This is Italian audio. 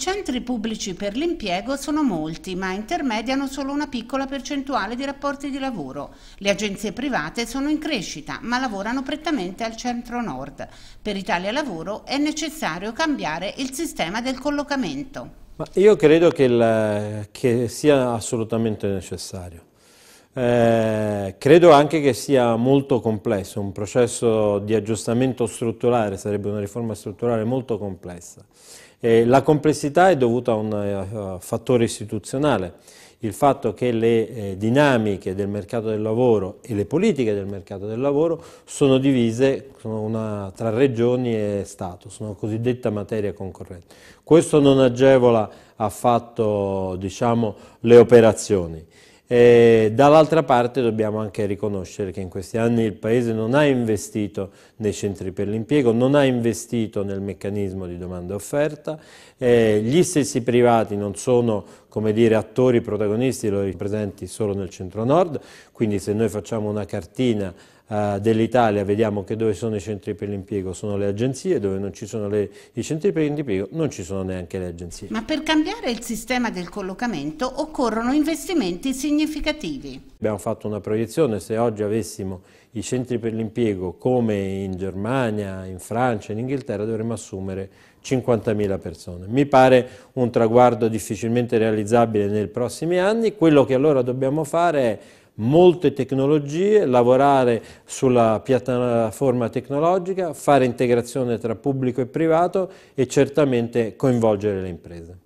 centri pubblici per l'impiego sono molti, ma intermediano solo una piccola percentuale di rapporti di lavoro. Le agenzie private sono in crescita, ma lavorano prettamente al centro-nord. Per Italia Lavoro è necessario cambiare il sistema del collocamento. Ma io credo che, il, che sia assolutamente necessario. Eh, credo anche che sia molto complesso, un processo di aggiustamento strutturale, sarebbe una riforma strutturale molto complessa. Eh, la complessità è dovuta a un eh, a, fattore istituzionale, il fatto che le eh, dinamiche del mercato del lavoro e le politiche del mercato del lavoro sono divise sono una, tra regioni e Stato, sono cosiddetta materia concorrente. Questo non agevola affatto diciamo, le operazioni dall'altra parte dobbiamo anche riconoscere che in questi anni il Paese non ha investito nei centri per l'impiego, non ha investito nel meccanismo di domanda e offerta, eh, gli stessi privati non sono come dire, attori protagonisti, lo presenti solo nel centro-nord, quindi se noi facciamo una cartina eh, dell'Italia vediamo che dove sono i centri per l'impiego sono le agenzie, dove non ci sono le, i centri per l'impiego non ci sono neanche le agenzie. Ma per cambiare il sistema del collocamento occorrono investimenti significativi. Abbiamo fatto una proiezione, se oggi avessimo i centri per l'impiego come in Germania, in Francia, in Inghilterra dovremmo assumere 50.000 persone. Mi pare un traguardo difficilmente realizzabile nei prossimi anni, quello che allora dobbiamo fare è molte tecnologie, lavorare sulla piattaforma tecnologica, fare integrazione tra pubblico e privato e certamente coinvolgere le imprese.